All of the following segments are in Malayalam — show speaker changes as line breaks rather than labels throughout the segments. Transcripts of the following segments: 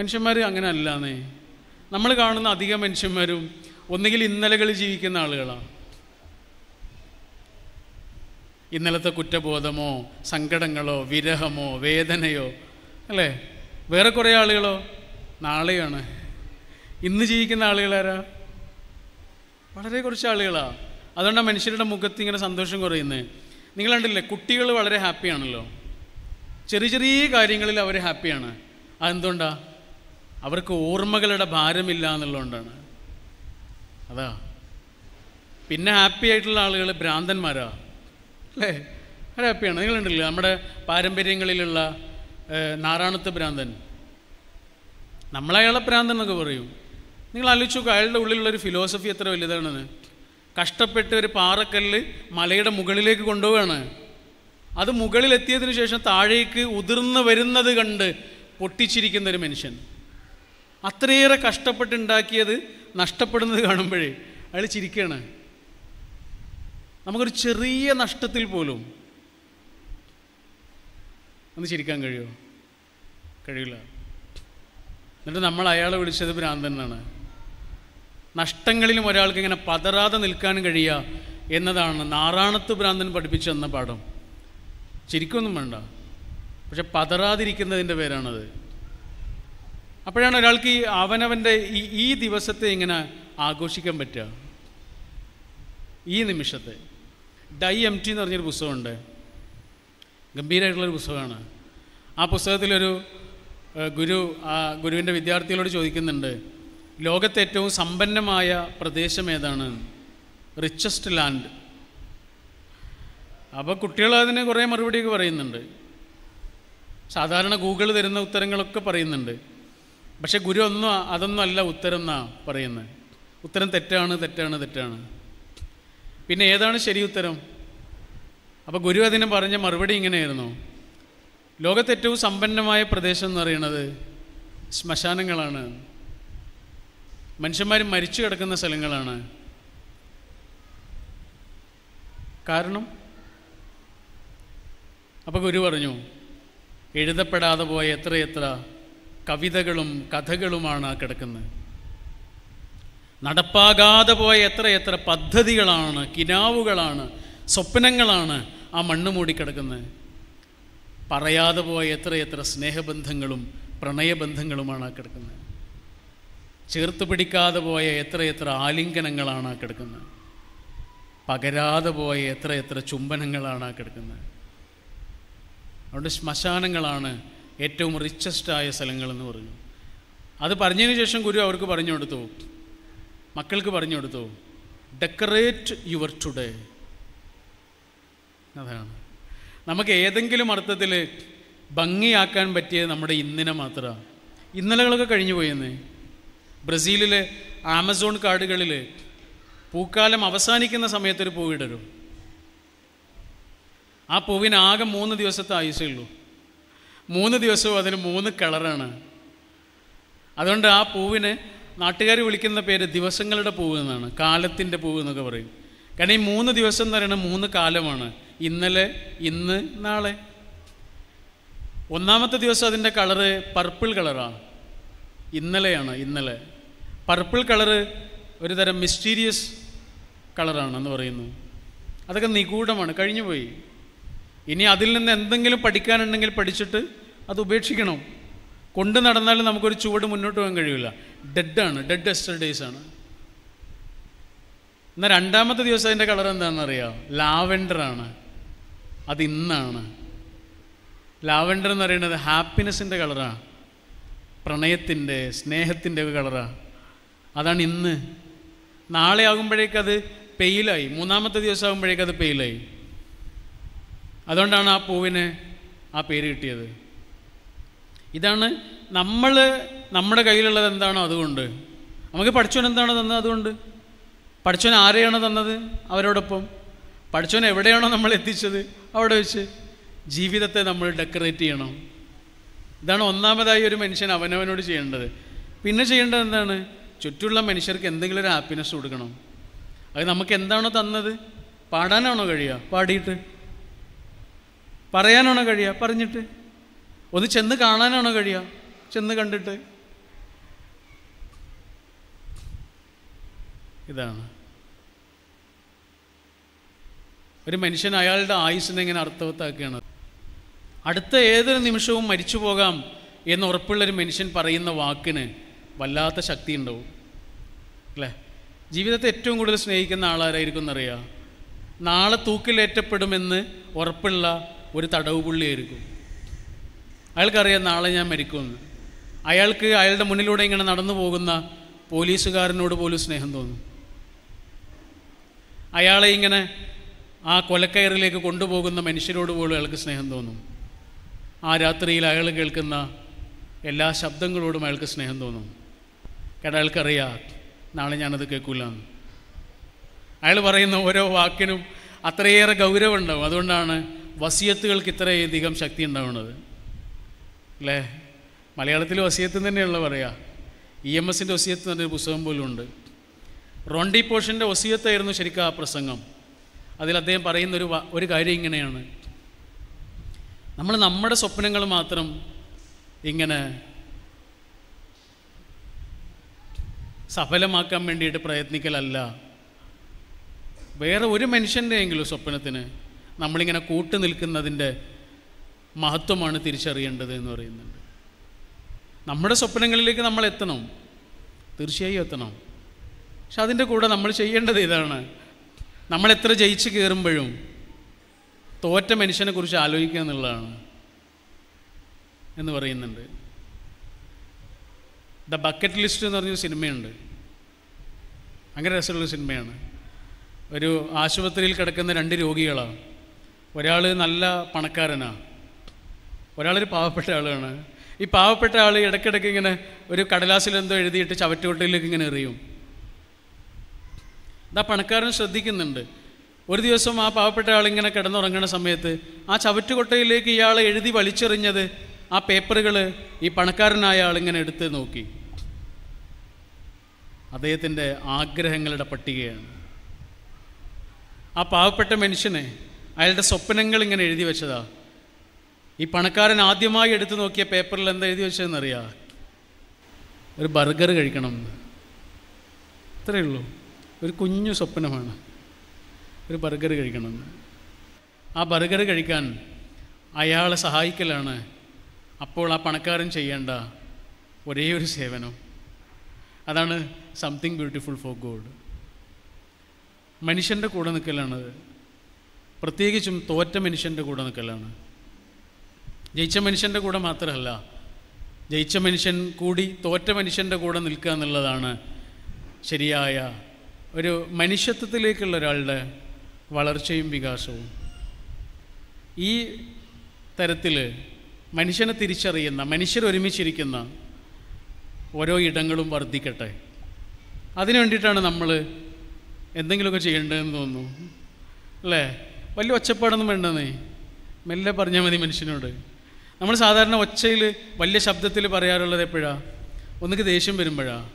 മനുഷ്യന്മാർ അങ്ങനെ അല്ലാന്നേ നമ്മൾ കാണുന്ന അധികം മനുഷ്യന്മാരും ഒന്നുകിൽ ഇന്നലകൾ ജീവിക്കുന്ന ആളുകളാണ് ഇന്നലത്തെ കുറ്റബോധമോ സങ്കടങ്ങളോ വിരഹമോ വേദനയോ അല്ലേ വേറെ കുറേ ആളുകളോ നാളെയാണ് ഇന്ന് ജീവിക്കുന്ന ആളുകളാരാ വളരെ കുറച്ച് ആളുകളാ അതുകൊണ്ടാണ് മനുഷ്യരുടെ മുഖത്ത് ഇങ്ങനെ സന്തോഷം കുറയുന്നത് നിങ്ങൾ കണ്ടില്ലേ കുട്ടികൾ വളരെ ഹാപ്പിയാണല്ലോ ചെറിയ ചെറിയ കാര്യങ്ങളിൽ അവർ ഹാപ്പിയാണ് അതെന്തുകൊണ്ടാണ് അവർക്ക് ഓർമ്മകളുടെ ഭാരമില്ല എന്നുള്ളതുകൊണ്ടാണ് അതാ പിന്നെ ഹാപ്പി ആയിട്ടുള്ള ആളുകൾ ഭ്രാന്തന്മാരാ അല്ലേ അവർ ഹാപ്പിയാണ് നിങ്ങളുണ്ടല്ലോ നമ്മുടെ പാരമ്പര്യങ്ങളിലുള്ള നാരായണത്ത് ഭ്രാന്തൻ നമ്മളയാളെ ഭ്രാന്തൻ എന്നൊക്കെ പറയും നിങ്ങൾ ആലോചിച്ച് നോക്കുക അയാളുടെ ഉള്ളിലുള്ളൊരു ഫിലോസഫി എത്ര വലുതാണെന്ന് കഷ്ടപ്പെട്ട് ഒരു പാറക്കല്ല് മലയുടെ മുകളിലേക്ക് കൊണ്ടുപോവാണ് അത് മുകളിലെത്തിയതിനു ശേഷം താഴേക്ക് ഉതിർന്നു വരുന്നത് കണ്ട് പൊട്ടിച്ചിരിക്കുന്ന ഒരു മനുഷ്യൻ അത്രയേറെ കഷ്ടപ്പെട്ടുണ്ടാക്കിയത് നഷ്ടപ്പെടുന്നത് കാണുമ്പോഴേ അയാൾ ചിരിക്കുകയാണ് നമുക്കൊരു ചെറിയ നഷ്ടത്തിൽ പോലും ഒന്ന് ചിരിക്കാൻ കഴിയുമോ കഴിയില്ല എന്നിട്ട് നമ്മൾ അയാളെ വിളിച്ചത് ഭ്രാന്തനാണ് നഷ്ടങ്ങളിലും ഒരാൾക്ക് ഇങ്ങനെ പതറാതെ നിൽക്കാൻ കഴിയുക എന്നതാണ് നാറാണത്ത് ഭ്രാന്തൻ പഠിപ്പിച്ചു തന്ന പാഠം ശരിക്കൊന്നും വേണ്ട പക്ഷെ പതറാതിരിക്കുന്നതിൻ്റെ പേരാണത് അപ്പോഴാണ് ഒരാൾക്ക് ഈ അവനവൻ്റെ ഈ ഈ ദിവസത്തെ ഇങ്ങനെ ആഘോഷിക്കാൻ പറ്റുക ഈ നിമിഷത്തെ ഡൈ എം ടി എന്ന് പറഞ്ഞൊരു പുസ്തകമുണ്ട് ഗംഭീരമായിട്ടുള്ളൊരു പുസ്തകമാണ് ആ പുസ്തകത്തിലൊരു ഗുരു ആ ഗുരുവിൻ്റെ വിദ്യാർത്ഥികളോട് ചോദിക്കുന്നുണ്ട് ലോകത്തെ ഏറ്റവും സമ്പന്നമായ പ്രദേശം ഏതാണ് റിച്ചസ്റ്റ് ലാൻഡ് അപ്പോൾ കുട്ടികൾ അതിന് കുറേ മറുപടിയൊക്കെ പറയുന്നുണ്ട് സാധാരണ ഗൂഗിൾ തരുന്ന ഉത്തരങ്ങളൊക്കെ പറയുന്നുണ്ട് പക്ഷേ ഗുരു ഒന്നും അതൊന്നും അല്ല ഉത്തരം എന്നാ പറയുന്നത് ഉത്തരം തെറ്റാണ് തെറ്റാണ് തെറ്റാണ് പിന്നെ ഏതാണ് ശരി ഉത്തരം അപ്പോൾ ഗുരു അതിനെ പറഞ്ഞ മറുപടി ഇങ്ങനെയായിരുന്നു ലോകത്തേറ്റവും സമ്പന്നമായ പ്രദേശം എന്ന് പറയുന്നത് ശ്മശാനങ്ങളാണ് മനുഷ്യന്മാർ മരിച്ചു കിടക്കുന്ന സ്ഥലങ്ങളാണ് കാരണം അപ്പോൾ ഗുരു പറഞ്ഞു എഴുതപ്പെടാതെ പോയ എത്ര എത്ര കവിതകളും കഥകളുമാണ് കിടക്കുന്നത് നടപ്പാകാതെ പോയ എത്ര എത്ര പദ്ധതികളാണ് കിനാവുകളാണ് സ്വപ്നങ്ങളാണ് ആ മണ്ണ് മൂടിക്കിടക്കുന്നത് പറയാതെ പോയ എത്ര എത്ര സ്നേഹബന്ധങ്ങളും പ്രണയബന്ധങ്ങളുമാണ് ആ കിടക്കുന്നത് ചേർത്ത് പിടിക്കാതെ പോയ എത്ര എത്ര ആലിംഗനങ്ങളാണ് ആ കിടക്കുന്നത് പകരാതെ പോയ എത്ര എത്ര ചുംബനങ്ങളാണ് ആ കിടക്കുന്നത് അവിടെ ശ്മശാനങ്ങളാണ് ഏറ്റവും റിച്ചസ്റ്റായ സ്ഥലങ്ങളെന്ന് പറഞ്ഞു അത് പറഞ്ഞതിന് ശേഷം ഗുരു അവർക്ക് പറഞ്ഞു കൊടുത്തു മക്കൾക്ക് പറഞ്ഞു കൊടുത്തു ഡെക്കറേറ്റ് യുവർ ടുഡേ അതാണ് നമുക്ക് ഏതെങ്കിലും അർത്ഥത്തിൽ ഭംഗിയാക്കാൻ പറ്റിയത് നമ്മുടെ ഇന്നിനെ മാത്രമാണ് ഇന്നലകളൊക്കെ കഴിഞ്ഞു പോയെന്ന് ബ്രസീലിലെ ആമസോൺ കാടുകളിൽ പൂക്കാലം അവസാനിക്കുന്ന സമയത്തൊരു പൂവിടരും ആ പൂവിന് ആകെ മൂന്ന് ദിവസത്തെ ആയുസേ ഉള്ളൂ മൂന്ന് ദിവസവും അതിന് മൂന്ന് കളറാണ് അതുകൊണ്ട് ആ പൂവിനെ നാട്ടുകാർ വിളിക്കുന്ന പേര് ദിവസങ്ങളുടെ പൂവ് എന്നാണ് കാലത്തിൻ്റെ പൂവ് എന്നൊക്കെ പറയും കാരണം ഈ മൂന്ന് ദിവസം എന്ന് പറയുന്നത് മൂന്ന് കാലമാണ് ഇന്നലെ ഇന്ന് നാളെ ഒന്നാമത്തെ ദിവസം അതിൻ്റെ കളറ് പർപ്പിൾ കളറാണ് ഇന്നലെയാണ് ഇന്നലെ പർപ്പിൾ കളറ് ഒരു തരം മിസ്റ്റീരിയസ് കളറാണെന്ന് പറയുന്നു അതൊക്കെ നിഗൂഢമാണ് കഴിഞ്ഞുപോയി ഇനി അതിൽ നിന്ന് എന്തെങ്കിലും പഠിക്കാനുണ്ടെങ്കിൽ പഠിച്ചിട്ട് അത് ഉപേക്ഷിക്കണം കൊണ്ട് നടന്നാലും നമുക്കൊരു ചുവട് മുന്നോട്ട് പോകാൻ കഴിയില്ല ഡെഡാണ് ഡെഡ് എസ്റ്റർഡേയ്സ് ആണ് എന്നാൽ രണ്ടാമത്തെ ദിവസം അതിൻ്റെ കളർ എന്താണെന്നറിയാം ലാവെൻഡറാണ് അത് ഇന്നാണ് ലാവെൻഡർ എന്ന് പറയുന്നത് ഹാപ്പിനെസ്സിൻ്റെ കളറാണ് പ്രണയത്തിൻ്റെ സ്നേഹത്തിൻ്റെ ഒക്കെ കളറാണ് അതാണ് ഇന്ന് നാളെ അത് പെയിലായി മൂന്നാമത്തെ ദിവസം ആകുമ്പോഴേക്കത് പെയിലായി അതുകൊണ്ടാണ് ആ പൂവിന് ആ പേര് കിട്ടിയത് ഇതാണ് നമ്മൾ നമ്മുടെ കയ്യിലുള്ളത് എന്താണോ അതുകൊണ്ട് നമുക്ക് പഠിച്ചവൻ എന്താണോ തന്നത് അതുകൊണ്ട് പഠിച്ചവൻ ആരെയാണോ തന്നത് അവരോടൊപ്പം പഠിച്ചവൻ എവിടെയാണോ നമ്മൾ എത്തിച്ചത് അവിടെ വെച്ച് ജീവിതത്തെ നമ്മൾ ഡെക്കറേറ്റ് ചെയ്യണം ഇതാണ് ഒന്നാമതായി ഒരു മനുഷ്യൻ അവനവനോട് ചെയ്യേണ്ടത് പിന്നെ ചെയ്യേണ്ടത് എന്താണ് ചുറ്റുള്ള മനുഷ്യർക്ക് എന്തെങ്കിലും ഒരു ഹാപ്പിനെസ് കൊടുക്കണം അത് നമുക്ക് എന്താണോ തന്നത് പാടാനാണോ കഴിയുക പാടിയിട്ട് പറയാനാണോ കഴിയുക പറഞ്ഞിട്ട് ഒന്ന് ചെന്ന് കാണാനാണോ കഴിയുക ചെന്ന് കണ്ടിട്ട് ഇതാണ് ഒരു മനുഷ്യൻ അയാളുടെ ആയുസിനെ ഇങ്ങനെ അർത്ഥവത്താക്കുകയാണ് അടുത്ത ഏതൊരു നിമിഷവും മരിച്ചു പോകാം എന്ന് ഉറപ്പുള്ളൊരു മനുഷ്യൻ പറയുന്ന വാക്കിന് വല്ലാത്ത ശക്തി ഉണ്ടാവും അല്ലേ ജീവിതത്തെ ഏറ്റവും കൂടുതൽ സ്നേഹിക്കുന്ന ആളാരായിരിക്കും എന്നറിയാം നാളെ തൂക്കിലേറ്റപ്പെടുമെന്ന് ഉറപ്പുള്ള ഒരു തടവുപുള്ളിയായിരിക്കും അയാൾക്കറിയാം നാളെ ഞാൻ മരിക്കുമെന്ന് അയാൾക്ക് അയാളുടെ മുന്നിലൂടെ ഇങ്ങനെ നടന്നു പോകുന്ന പോലീസുകാരനോട് പോലും സ്നേഹം തോന്നും അയാളെ ഇങ്ങനെ ആ കൊലക്കയറിലേക്ക് കൊണ്ടുപോകുന്ന മനുഷ്യരോട് പോലും അയാൾക്ക് സ്നേഹം തോന്നും ആ രാത്രിയിൽ അയാൾ കേൾക്കുന്ന എല്ലാ ശബ്ദങ്ങളോടും അയാൾക്ക് സ്നേഹം തോന്നും കാരണം അയാൾക്കറിയാം നാളെ ഞാനത് കേൾക്കില്ല എന്ന് അയാൾ പറയുന്ന ഓരോ വാക്കിനും അത്രയേറെ ഗൗരവമുണ്ടാവും അതുകൊണ്ടാണ് വസിയത്തുകൾക്ക് ഇത്രയധികം ശക്തി ഉണ്ടാവുന്നത് അല്ലേ മലയാളത്തിൽ വസീയത്ത് തന്നെയുള്ള പറയുക ഇ e എം എസിൻ്റെ വസീയത്ത് എന്നൊരു പുസ്തകം പോലും ഉണ്ട് റോണ്ടി പോഷൻ്റെ വസിയത്തായിരുന്നു ശരിക്കും ആ പ്രസംഗം അതിൽ അദ്ദേഹം പറയുന്ന ഒരു ഒരു കാര്യം ഇങ്ങനെയാണ് നമ്മൾ നമ്മുടെ സ്വപ്നങ്ങൾ മാത്രം ഇങ്ങനെ സഫലമാക്കാൻ വേണ്ടിയിട്ട് പ്രയത്നിക്കലല്ല വേറെ ഒരു മനുഷ്യൻ്റെയെങ്കിലും സ്വപ്നത്തിന് നമ്മളിങ്ങനെ കൂട്ടു നിൽക്കുന്നതിൻ്റെ മഹത്വമാണ് തിരിച്ചറിയേണ്ടത് എന്ന് പറയുന്നുണ്ട് നമ്മുടെ സ്വപ്നങ്ങളിലേക്ക് നമ്മൾ എത്തണം തീർച്ചയായും എത്തണം പക്ഷെ അതിൻ്റെ കൂടെ നമ്മൾ ചെയ്യേണ്ടത് ഇതാണ് നമ്മൾ എത്ര ജയിച്ച് കയറുമ്പോഴും തോറ്റ മനുഷ്യനെ കുറിച്ച് ആലോചിക്കുക എന്നുള്ളതാണ് എന്ന് പറയുന്നുണ്ട് ദ ബക്കറ്റ് ലിസ്റ്റ് എന്ന് പറഞ്ഞൊരു സിനിമയുണ്ട് അങ്ങനെ രസമുള്ള സിനിമയാണ് ഒരു ആശുപത്രിയിൽ കിടക്കുന്ന രണ്ട് രോഗികളാണ് ഒരാൾ നല്ല പണക്കാരനാണ് ഒരാളൊരു പാവപ്പെട്ട ആളാണ് ഈ പാവപ്പെട്ട ആൾ ഇടയ്ക്കിടയ്ക്ക് ഇങ്ങനെ ഒരു കടലാസിലെന്തോ എഴുതിയിട്ട് ചവറ്റുകൊട്ടയിലേക്ക് ഇങ്ങനെ എറിയും ഇതാ പണക്കാരൻ ശ്രദ്ധിക്കുന്നുണ്ട് ഒരു ദിവസം ആ പാവപ്പെട്ട ആളിങ്ങനെ കിടന്നുറങ്ങുന്ന സമയത്ത് ആ ചവറ്റുകൊട്ടയിലേക്ക് ഇയാൾ എഴുതി വലിച്ചെറിഞ്ഞത് ആ പേപ്പറുകൾ ഈ പണക്കാരനായ ആളിങ്ങനെ എടുത്ത് നോക്കി അദ്ദേഹത്തിൻ്റെ ആഗ്രഹങ്ങളുടെ പട്ടികയാണ് ആ പാവപ്പെട്ട മനുഷ്യനെ അയാളുടെ സ്വപ്നങ്ങൾ ഇങ്ങനെ എഴുതി വെച്ചതാണ് ഈ പണക്കാരൻ ആദ്യമായി എടുത്തു നോക്കിയ പേപ്പറിൽ എന്താ എഴുതി അറിയാ ഒരു ബർഗർ കഴിക്കണം എന്ന് അത്രയേ ഉള്ളൂ ഒരു കുഞ്ഞു സ്വപ്നമാണ് ഒരു ബർഗർ കഴിക്കണമെന്ന് ആ ബർഗർ കഴിക്കാൻ അയാളെ സഹായിക്കലാണ് അപ്പോൾ ആ പണക്കാരൻ ചെയ്യേണ്ട ഒരേ ഒരു സേവനം അതാണ് സംതിങ് ബ്യൂട്ടിഫുൾ ഫോർ ഗോഡ് മനുഷ്യൻ്റെ കൂടെ നിൽക്കലാണത് പ്രത്യേകിച്ചും തോറ്റ മനുഷ്യൻ്റെ കൂടെ നിൽക്കലാണ് ജയിച്ച മനുഷ്യൻ്റെ കൂടെ മാത്രമല്ല ജയിച്ച മനുഷ്യൻ കൂടി തോറ്റ മനുഷ്യൻ്റെ കൂടെ നിൽക്കുക എന്നുള്ളതാണ് ശരിയായ ഒരു മനുഷ്യത്വത്തിലേക്കുള്ള ഒരാളുടെ വളർച്ചയും വികാസവും ഈ തരത്തിൽ മനുഷ്യനെ തിരിച്ചറിയുന്ന മനുഷ്യർ ഒരുമിച്ചിരിക്കുന്ന ഓരോ ഇടങ്ങളും വർദ്ധിക്കട്ടെ അതിനു വേണ്ടിയിട്ടാണ് നമ്മൾ എന്തെങ്കിലുമൊക്കെ ചെയ്യേണ്ടതെന്ന് തോന്നുന്നു അല്ലേ വലിയ ഒച്ചപ്പാടൊന്നും വേണ്ടെന്നേ മെല്ലെ പറഞ്ഞാൽ മതി മനുഷ്യനോട് നമ്മൾ സാധാരണ ഒച്ചയിൽ വലിയ ശബ്ദത്തിൽ പറയാറുള്ളത് എപ്പോഴാണ് ഒന്നുകിൽ ദേഷ്യം വരുമ്പോഴാണ്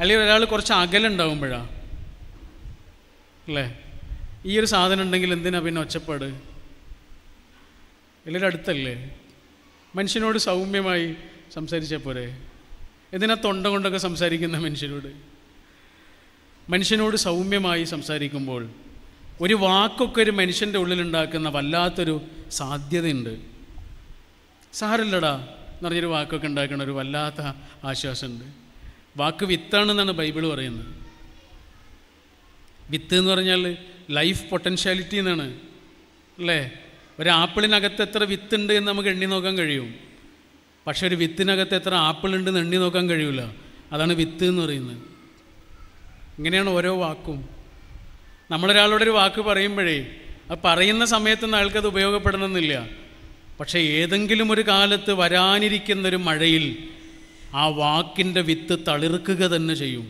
അല്ലെങ്കിൽ ഒരാൾ കുറച്ച് അകലുണ്ടാകുമ്പോഴാണ് അല്ലേ ഈ ഒരു സാധനം ഉണ്ടെങ്കിൽ എന്തിനാ പിന്നെ ഒച്ചപ്പാട് എല്ലാവരും അടുത്തല്ലേ മനുഷ്യനോട് സൗമ്യമായി സംസാരിച്ചാൽ പോരെ എന്തിനാ തൊണ്ട കൊണ്ടൊക്കെ സംസാരിക്കുന്ന മനുഷ്യരോട് മനുഷ്യനോട് സൗമ്യമായി സംസാരിക്കുമ്പോൾ ഒരു വാക്കൊക്കെ ഒരു മനുഷ്യൻ്റെ ഉള്ളിലുണ്ടാക്കുന്ന വല്ലാത്തൊരു സാധ്യതയുണ്ട് എന്ന് പറഞ്ഞൊരു വാക്കൊക്കെ ഉണ്ടാക്കണ ഒരു വല്ലാത്ത ആശ്വാസമുണ്ട് വാക്ക് വിത്താണെന്നാണ് ബൈബിൾ പറയുന്നത് വിത്ത് എന്ന് പറഞ്ഞാൽ ലൈഫ് പൊട്ടൻഷ്യാലിറ്റി എന്നാണ് അല്ലേ ഒരു ആപ്പിളിനകത്ത് എത്ര വിത്തുണ്ട് എന്ന് നമുക്ക് എണ്ണി നോക്കാൻ കഴിയും പക്ഷെ ഒരു വിത്തിനകത്ത് എത്ര ആപ്പിളുണ്ടെന്ന് എണ്ണി നോക്കാൻ കഴിയില്ല അതാണ് വിത്ത് എന്ന് പറയുന്നത് ഇങ്ങനെയാണ് ഓരോ വാക്കും നമ്മളൊരാളോടൊരു വാക്ക് പറയുമ്പോഴേ അത് പറയുന്ന സമയത്തൊന്നും അയാൾക്കത് ഉപയോഗപ്പെടണമെന്നില്ല പക്ഷേ ഏതെങ്കിലും ഒരു കാലത്ത് വരാനിരിക്കുന്നൊരു മഴയിൽ ആ വാക്കിൻ്റെ വിത്ത് തളിർക്കുക തന്നെ ചെയ്യും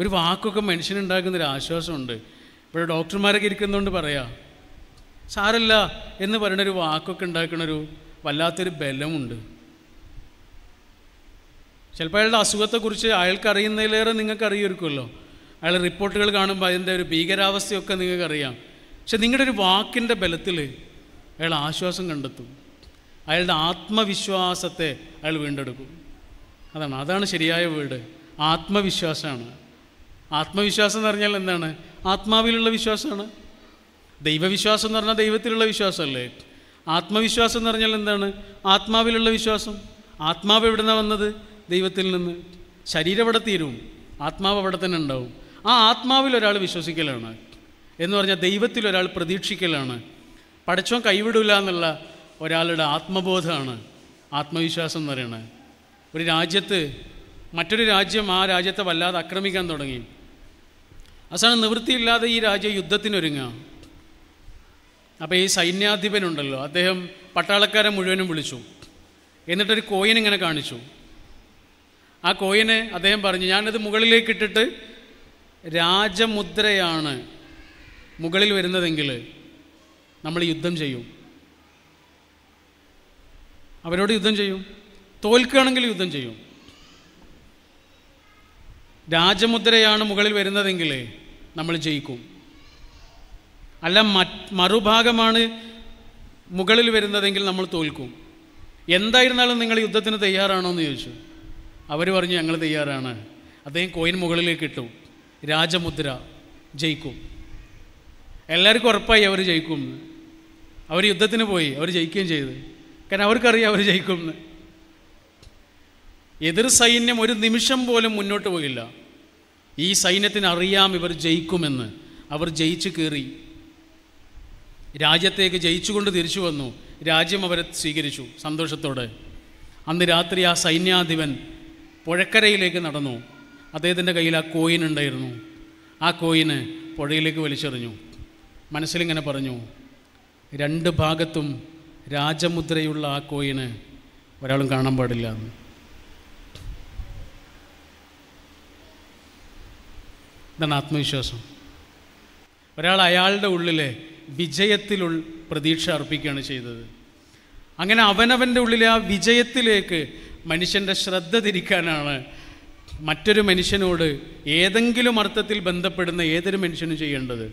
ഒരു വാക്കൊക്കെ മനുഷ്യനുണ്ടാക്കുന്നൊരു ആശ്വാസമുണ്ട് ഇപ്പോഴും ഡോക്ടർമാരൊക്കെ ഇരിക്കുന്നതുകൊണ്ട് പറയാം സാരല്ല എന്ന് പറയണൊരു വാക്കൊക്കെ ഉണ്ടാക്കുന്നൊരു വല്ലാത്തൊരു ബലമുണ്ട് ചിലപ്പോൾ അയാളുടെ അസുഖത്തെക്കുറിച്ച് അയാൾക്കറിയുന്നതിലേറെ നിങ്ങൾക്കറിയായിരിക്കുമല്ലോ അയാൾ റിപ്പോർട്ടുകൾ കാണുമ്പോൾ അതിൻ്റെ ഒരു ഭീകരാവസ്ഥയൊക്കെ നിങ്ങൾക്കറിയാം പക്ഷെ നിങ്ങളുടെ ഒരു വാക്കിൻ്റെ ബലത്തിൽ അയാൾ ആശ്വാസം കണ്ടെത്തും അയാളുടെ ആത്മവിശ്വാസത്തെ അയാൾ വീണ്ടെടുക്കും അതാണ് അതാണ് ശരിയായ വീട് ആത്മവിശ്വാസമാണ് ആത്മവിശ്വാസം എന്ന് പറഞ്ഞാൽ എന്താണ് ആത്മാവിലുള്ള വിശ്വാസമാണ് ദൈവവിശ്വാസം എന്ന് പറഞ്ഞാൽ ദൈവത്തിലുള്ള വിശ്വാസമല്ലേ ആത്മവിശ്വാസം എന്ന് പറഞ്ഞാൽ എന്താണ് ആത്മാവിലുള്ള വിശ്വാസം ആത്മാവ് എവിടെ നിന്നാണ് വന്നത് ദൈവത്തിൽ നിന്ന് ശരീരം അവിടെ തീരും ആത്മാവ് അവിടെ തന്നെ ഉണ്ടാവും ആ ആത്മാവിൽ ഒരാൾ വിശ്വസിക്കലാണ് എന്ന് പറഞ്ഞാൽ ദൈവത്തിൽ ഒരാൾ പ്രതീക്ഷിക്കലാണ് പഠിച്ചോ കൈവിടില്ല എന്നുള്ള ഒരാളുടെ ആത്മബോധമാണ് ആത്മവിശ്വാസം എന്ന് പറയുന്നത് ഒരു രാജ്യത്ത് മറ്റൊരു രാജ്യം ആ രാജ്യത്തെ വല്ലാതെ ആക്രമിക്കാൻ തുടങ്ങി അവസാനം നിവൃത്തിയില്ലാതെ ഈ രാജ്യം യുദ്ധത്തിനൊരുങ്ങുക അപ്പോൾ ഈ സൈന്യാധിപനുണ്ടല്ലോ അദ്ദേഹം പട്ടാളക്കാരെ മുഴുവനും വിളിച്ചു എന്നിട്ടൊരു കോയിൻ ഇങ്ങനെ കാണിച്ചു ആ കോയിനെ അദ്ദേഹം പറഞ്ഞു ഞാനത് മുകളിലേക്കിട്ടിട്ട് രാജമുദ്രയാണ് മുകളിൽ വരുന്നതെങ്കിൽ നമ്മൾ യുദ്ധം ചെയ്യും അവരോട് യുദ്ധം ചെയ്യും തോൽക്കുകയാണെങ്കിൽ യുദ്ധം ചെയ്യും രാജമുദ്രയാണ് മുകളിൽ വരുന്നതെങ്കിൽ നമ്മൾ ജയിക്കും അല്ല മറുഭാഗമാണ് മുകളിൽ വരുന്നതെങ്കിൽ നമ്മൾ തോൽക്കും എന്തായിരുന്നാലും നിങ്ങൾ യുദ്ധത്തിന് തയ്യാറാണോ എന്ന് ചോദിച്ചു അവർ പറഞ്ഞു ഞങ്ങൾ തയ്യാറാണ് അദ്ദേഹം കോയിൻ മുകളിലേക്ക് ഇട്ടു രാജമുദ്ര ജയിക്കും എല്ലാവർക്കും ഉറപ്പായി അവർ ജയിക്കും അവർ യുദ്ധത്തിന് പോയി അവർ ജയിക്കുകയും ചെയ്തു കാരണം അവർക്കറിയാം അവർ ജയിക്കും എതിർ സൈന്യം ഒരു നിമിഷം പോലും മുന്നോട്ട് പോയില്ല ഈ സൈന്യത്തിന് അറിയാം ഇവർ ജയിക്കുമെന്ന് അവർ ജയിച്ചു കയറി രാജ്യത്തേക്ക് ജയിച്ചുകൊണ്ട് തിരിച്ചു വന്നു രാജ്യം അവരെ സ്വീകരിച്ചു സന്തോഷത്തോടെ അന്ന് രാത്രി ആ സൈന്യാധിപൻ പുഴക്കരയിലേക്ക് നടന്നു അദ്ദേഹത്തിൻ്റെ കയ്യിൽ ആ കോയിൻ ഉണ്ടായിരുന്നു ആ കോയിന് പുഴയിലേക്ക് വലിച്ചെറിഞ്ഞു മനസ്സിലിങ്ങനെ പറഞ്ഞു രണ്ട് ഭാഗത്തും രാജമുദ്രയുള്ള ആ കോയിന് ഒരാളും കാണാൻ പാടില്ല ഇതാണ് ആത്മവിശ്വാസം ഒരാൾ അയാളുടെ ഉള്ളിലെ വിജയത്തിലുൾ പ്രതീക്ഷ അർപ്പിക്കുകയാണ് ചെയ്തത് അങ്ങനെ അവനവൻ്റെ ഉള്ളിലെ ആ വിജയത്തിലേക്ക് മനുഷ്യൻ്റെ ശ്രദ്ധ തിരിക്കാനാണ് മറ്റൊരു മനുഷ്യനോട് ഏതെങ്കിലും അർത്ഥത്തിൽ ബന്ധപ്പെടുന്ന ഏതൊരു മനുഷ്യനും ചെയ്യേണ്ടത്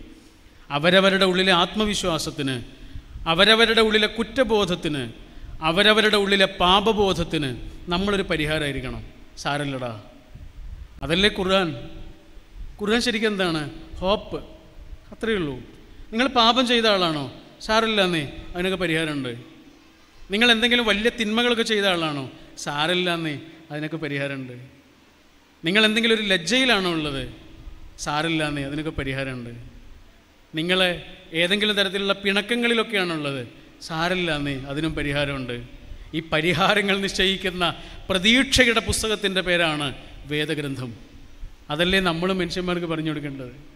അവരവരുടെ ഉള്ളിലെ ആത്മവിശ്വാസത്തിന് അവരവരുടെ ഉള്ളിലെ കുറ്റബോധത്തിന് അവരവരുടെ ഉള്ളിലെ പാപബോധത്തിന് നമ്മളൊരു പരിഹാരമായിരിക്കണം സാരല്ലടാ അതല്ലേ ഖുർആൻ ഖുർആൻ ശരിക്കും എന്താണ് ഹോപ്പ് അത്രയേ ഉള്ളൂ നിങ്ങൾ പാപം ചെയ്ത ആളാണോ സാരല്ലാന്നേ അതിനൊക്കെ പരിഹാരമുണ്ട് നിങ്ങൾ എന്തെങ്കിലും വലിയ തിന്മകളൊക്കെ ചെയ്ത ആളാണോ സാരല്ലാന്നേ അതിനൊക്കെ പരിഹാരമുണ്ട് നിങ്ങൾ എന്തെങ്കിലും ഒരു ലജ്ജയിലാണോ ഉള്ളത് സാരല്ലാന്നേ അതിനൊക്കെ പരിഹാരമുണ്ട് നിങ്ങൾ ഏതെങ്കിലും തരത്തിലുള്ള പിണക്കങ്ങളിലൊക്കെയാണുള്ളത് സാരമില്ല നീ അതിനും പരിഹാരമുണ്ട് ഈ പരിഹാരങ്ങൾ നിശ്ചയിക്കുന്ന പ്രതീക്ഷയുടെ പുസ്തകത്തിൻ്റെ പേരാണ് വേദഗ്രന്ഥം അതല്ലേ നമ്മൾ മനുഷ്യന്മാർക്ക് പറഞ്ഞു കൊടുക്കേണ്ടത്